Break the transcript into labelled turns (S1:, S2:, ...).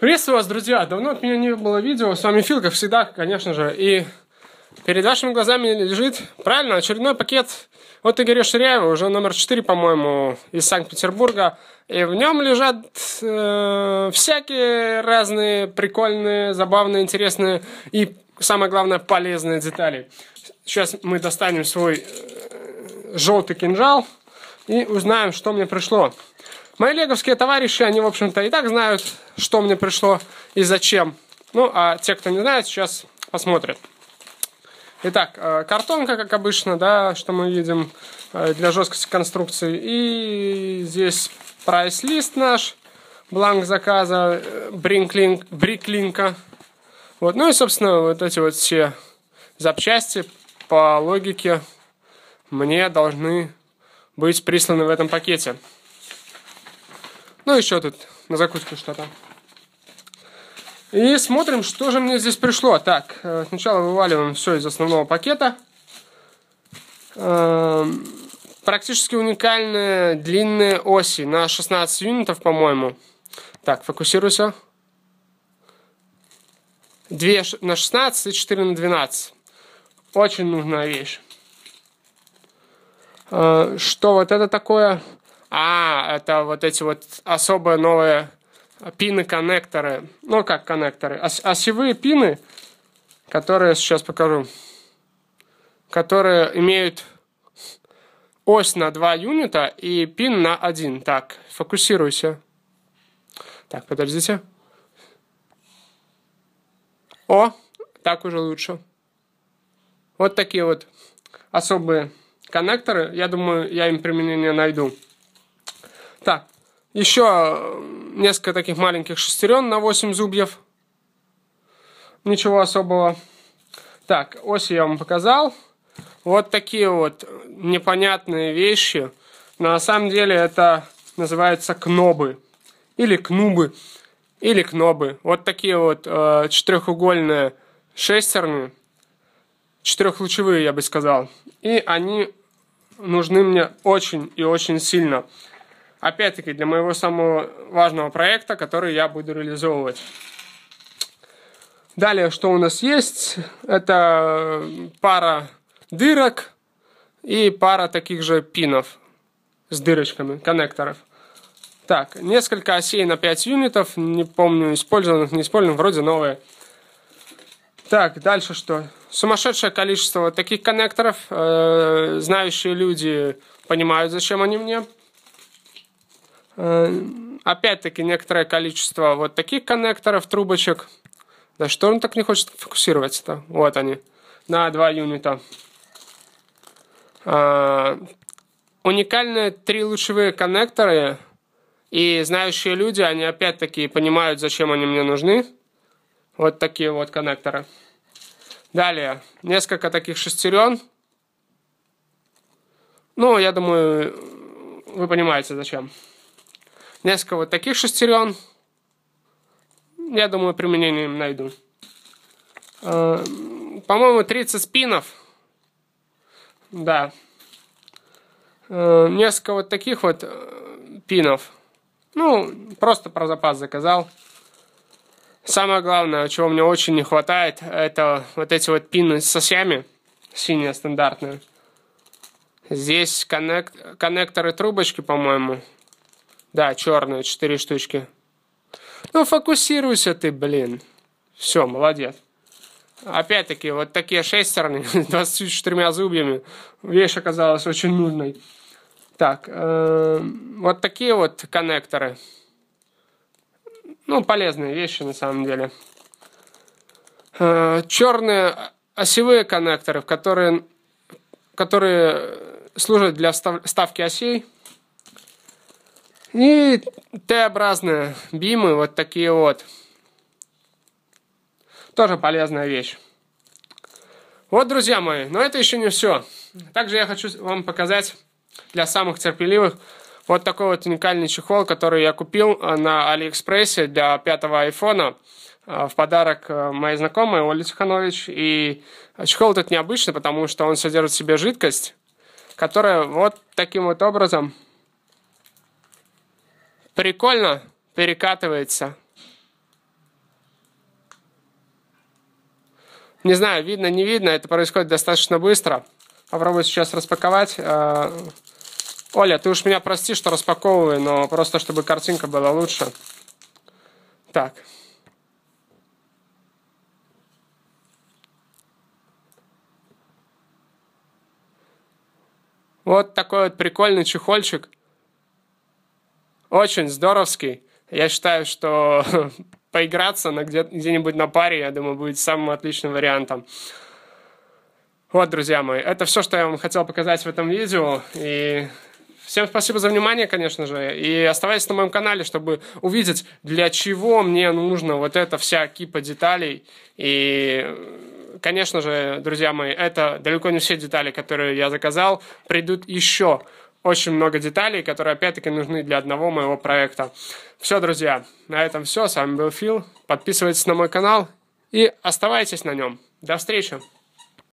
S1: Приветствую вас, друзья! Давно от меня не было видео. С вами Фил, как всегда, конечно же. И перед вашими глазами лежит, правильно, очередной пакет от Игоря Ширяева, уже номер 4, по-моему, из Санкт-Петербурга. И в нем лежат э, всякие разные прикольные, забавные, интересные и, самое главное, полезные детали. Сейчас мы достанем свой э, желтый кинжал и узнаем, что мне пришло. Мои леговские товарищи, они, в общем-то, и так знают, что мне пришло и зачем. Ну, а те, кто не знает, сейчас посмотрят. Итак, э, картонка, как обычно, да, что мы видим э, для жесткости конструкции. И здесь прайс-лист наш, бланк заказа, э, бринклинг, бриклинка. Вот, ну и, собственно, вот эти вот все запчасти по логике мне должны быть присланы в этом пакете. Ну, еще тут на закуску что-то. И смотрим, что же мне здесь пришло. Так, э, сначала вываливаем все из основного пакета. Эм, практически уникальные длинные оси на 16 юнитов, по-моему. Так, фокусируйся. 2 на 16 и 4 на 12. Очень нужная вещь. Э, что вот это такое? А, это вот эти вот особые новые пины-коннекторы. Ну, как коннекторы. Ос а осевые а пины, которые сейчас покажу, которые имеют ось на 2 юнита и пин на 1. Так, фокусируйся. Так, подождите. О, так уже лучше. Вот такие вот особые коннекторы. Я думаю, я им применение найду. Так, еще э, несколько таких маленьких шестерен на 8 зубьев. Ничего особого. Так, оси я вам показал. Вот такие вот непонятные вещи. Но на самом деле это называется кнобы. Или кнубы. Или кнобы. Вот такие вот э, четырехугольные шестерни. Четырехлучевые, я бы сказал. И они нужны мне очень и очень сильно опять-таки, для моего самого важного проекта, который я буду реализовывать. Далее, что у нас есть, это э, пара дырок и пара таких же пинов с дырочками, коннекторов. Так, несколько осей на 5 юнитов, не помню, использованных, не использованных, вроде новые. Так, дальше что? Сумасшедшее количество вот таких коннекторов. Э, знающие люди понимают, зачем они мне. Э, опять-таки некоторое количество вот таких коннекторов, трубочек. Да что он так не хочет фокусироваться-то? Вот они, на два юнита. Э, уникальные три лучевые коннекторы, и знающие люди, они опять-таки понимают, зачем они мне нужны. Вот такие вот коннекторы. Далее, несколько таких шестерен. Ну, я думаю, вы понимаете, зачем несколько вот таких шестерен. Я думаю, применение им найду. Э, по-моему, 30 спинов. Да. Э, несколько вот таких вот э, пинов. Ну, просто про запас заказал. Самое главное, чего мне очень не хватает, это вот эти вот пины с сосями. Синие стандартные. Здесь коннект, коннекторы трубочки, по-моему. Да, черную, четыре штучки. Ну, фокусируйся ты, блин. Все, молодец. Опять-таки, вот такие шестерны, 24 зубьями, вещь оказалась очень нужной. Так, эм, вот такие вот коннекторы. Ну, полезные вещи на самом деле. Э, черные осевые коннекторы, которые, которые служат для ставки осей. И Т-образные бимы, вот такие вот. Тоже полезная вещь. Вот, друзья мои, но это еще не все. Также я хочу вам показать для самых терпеливых вот такой вот уникальный чехол, который я купил а, на Алиэкспрессе для пятого айфона а, в подарок а, моей знакомой Оле Тиханович. И чехол этот необычный, потому что он содержит в себе жидкость, которая вот таким вот образом Прикольно перекатывается. Не знаю, видно, не видно, это происходит достаточно быстро. Попробую сейчас распаковать. Э, Оля, ты уж меня прости, что распаковываю, но просто чтобы картинка была лучше. Так. Вот такой вот прикольный чехольчик очень здоровский. Я считаю, что поиграться на где- где-нибудь на паре, я думаю, будет самым отличным вариантом. Вот, друзья мои, это все, что я вам хотел показать в этом видео. И всем спасибо за внимание, конечно же. И оставайтесь на моем канале, чтобы увидеть, для чего мне нужно вот эта вся кипа деталей. И, конечно же, друзья мои, это далеко не все детали, которые я заказал. Придут еще очень много деталей, которые опять-таки нужны для одного моего проекта. Все, друзья, на этом все. С вами был Фил. Подписывайтесь на мой канал и оставайтесь на нем. До встречи!